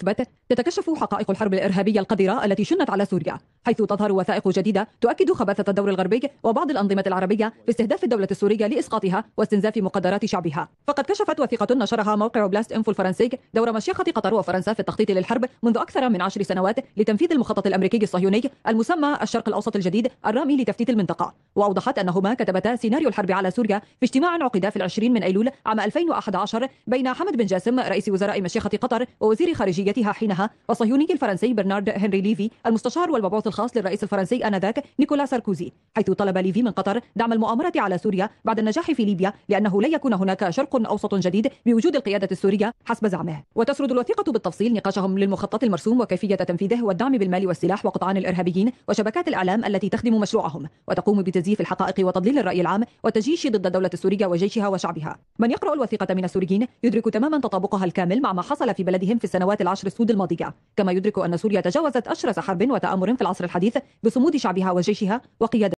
أثبت تتكشف حقائق الحرب الإرهابية القذرة التي شنت على سوريا حيث تظهر وثائق جديدة تؤكد خباثة الدور الغربي وبعض الأنظمة العربية في استهداف الدولة السورية لإسقاطها واستنزاف مقدرات شعبها فقد كشفت وثيقة نشرها موقع بلاست إنفو الفرنسي دور مشيخة قطر وفرنسا في التخطيط للحرب منذ أكثر من عشر سنوات لتنفيذ المخطط الأمريكي الصهيوني المسمى الشرق الأوسط الجديد الرامي لتفتيت المنطقة وأوضحت أنهما كتبتا سيناريو الحرب على سوريا في اجتماع عقد في العشرين من أيلول عام 2011 بين حمد بن جاسم رئيس وزراء مشيخة قطر ووزير خارجية رؤيتها حينها الصهيوني الفرنسي برنارد هنري ليفي المستشار والمبعوث الخاص للرئيس الفرنسي آنذاك نيكولا ساركوزي حيث طلب ليفي من قطر دعم المؤامرة على سوريا بعد النجاح في ليبيا لأنه لن يكون هناك شرق أوسط جديد بوجود القيادة السورية حسب زعمه وتسرد الوثيقة بالتفصيل نقاشهم للمخطط المرسوم وكيفية تنفيذه والدعم بالمال والسلاح وقطعان الإرهابيين وشبكات الإعلام التي تخدم مشروعهم وتقوم بتزييف الحقائق وتضليل الرأي العام والتجيش ضد الدولة السورية وجيشها وشعبها من يقرأ الوثيقة من السوريين يدرك تماما تطابقها الكامل مع ما حصل في بلدهم في السنوات العشر العشر السود الماضية كما يدرك أن سوريا تجاوزت أشرس حرب وتآمر في العصر الحديث بصمود شعبها وجيشها وقيادتها